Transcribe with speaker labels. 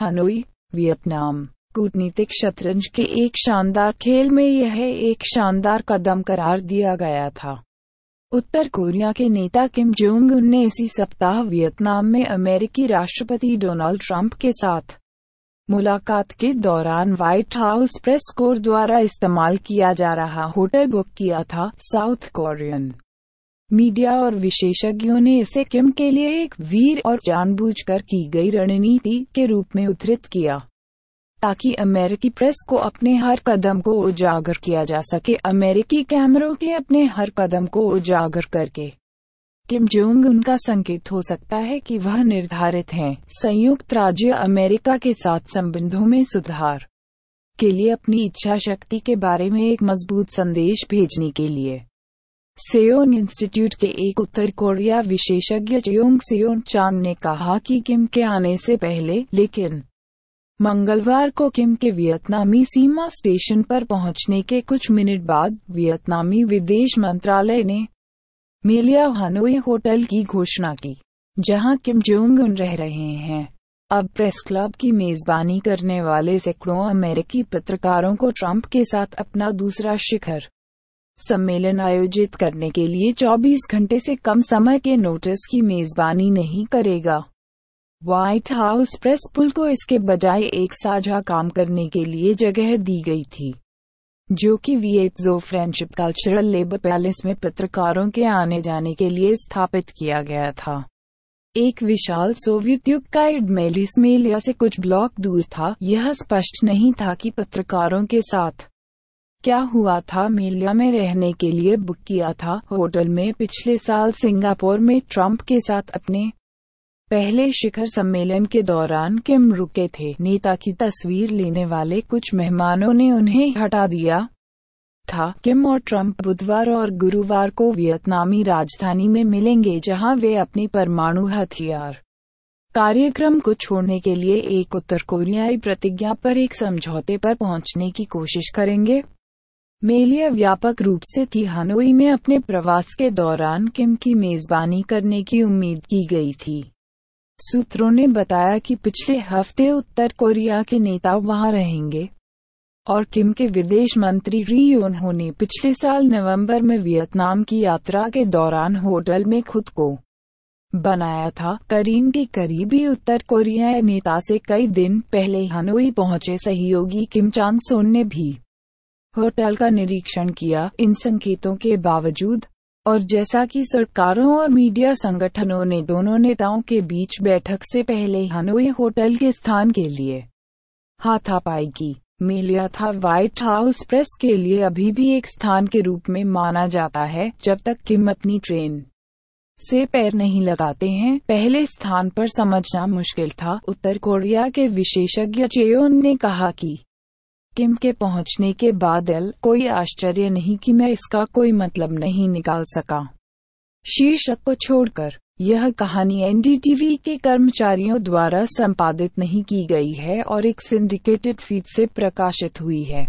Speaker 1: Hanoi Vietnam कूटनीतिक शतरंज के एक शानदार खेल में यह एक शानदार कदम करार दिया गया था उत्तर कोरिया के नेता किम जोंग उन ने इसी सप्ताह वियतनाम में अमेरिकी राष्ट्रपति डोनाल्ड ट्रंप के साथ मुलाकात के दौरान व्हाइट हाउस प्रेस कोर द्वारा इस्तेमाल किया जा रहा होटल बुक किया था साउथ कोरियन मीडिया और विशेषज्ञों ने इसे किम के लिए एक वीर और जानबूझकर की गई रणनीति के रूप में उद्धृत किया ताकि अमेरिकी प्रेस को अपने हर कदम को उजागर किया जा सके अमेरिकी कैमरों के अपने हर कदम को उजागर करके किम जोंग उनका संकेत हो सकता है कि वह निर्धारित हैं संयुक्त राज्य अमेरिका के साथ संबंधों में सुधार के लिए अपनी इच्छा शक्ति के बारे में एक मजबूत संदेश भेजने के लिए सेयोन इंस्टीट्यूट के एक उत्तर कोरिया विशेषज्ञ चयोंग सेयोन चांग ने कहा कि किम के आने से पहले लेकिन मंगलवार को किम के वियतनामी सीमा स्टेशन पर पहुंचने के कुछ मिनट बाद वियतनामी विदेश मंत्रालय ने मेलिया हानोई होटल की घोषणा की जहां किम जोंग उन रह रहे हैं अब प्रेस क्लब की मेजबानी करने वाले सैकड़ों अमेरिकी पत्रकारों को ट्रंप के साथ अपना दूसरा शिखर सम्मेलन आयोजित करने के लिए 24 घंटे से कम समय के नोटिस की मेजबानी नहीं करेगा व्हाइट हाउस प्रेस पुल को इसके बजाय एक साझा काम करने के लिए जगह दी गई थी जो कि जो फ्रेंडशिप कल्चरल लेबर पैलेस में पत्रकारों के आने जाने के लिए स्थापित किया गया था एक विशाल सोवियत युग का मेलिया से कुछ ब्लॉक दूर था यह स्पष्ट नहीं था कि पत्रकारों के साथ क्या हुआ था मेलिया में रहने के लिए बुक किया था होटल में पिछले साल सिंगापुर में ट्रंप के साथ अपने पहले शिखर सम्मेलन के दौरान किम रुके थे नेता की तस्वीर लेने वाले कुछ मेहमानों ने उन्हें हटा दिया था किम और ट्रंप बुधवार और गुरुवार को वियतनामी राजधानी में मिलेंगे जहां वे अपने परमाणु हथियार कार्यक्रम को छोड़ने के लिए एक उत्तर कोरियाई प्रतिज्ञा पर एक समझौते पर पहुंचने की कोशिश करेंगे मेलिया व्यापक रूप से थी हनोई में अपने प्रवास के दौरान किम की मेजबानी करने की उम्मीद की गई थी सूत्रों ने बताया कि पिछले हफ्ते उत्तर कोरिया के नेता वहां रहेंगे और किम के विदेश मंत्री री योनहो ने पिछले साल नवंबर में वियतनाम की यात्रा के दौरान होटल में खुद को बनाया था करीन के करीबी उत्तर कोरिया नेता से कई दिन पहले हनोई पहुंचे सहयोगी किम चांद सोन ने भी होटल का निरीक्षण किया इन संकेतों के बावजूद और जैसा कि सरकारों और मीडिया संगठनों ने दोनों नेताओं के बीच बैठक से पहले हनोई होटल के स्थान के लिए हाथापाई की मिलिया था व्हाइट हाउस प्रेस के लिए अभी भी एक स्थान के रूप में माना जाता है जब तक किम अपनी ट्रेन से पैर नहीं लगाते हैं पहले स्थान पर समझना मुश्किल था उत्तर कोरिया के विशेषज्ञ चेयोन ने कहा कि सिक्किम के पहुंचने के बाद एल कोई आश्चर्य नहीं कि मैं इसका कोई मतलब नहीं निकाल सका शीर्षक को छोड़कर यह कहानी एनडीटीवी के कर्मचारियों द्वारा संपादित नहीं की गई है और एक सिंडिकेटेड फीड से प्रकाशित हुई है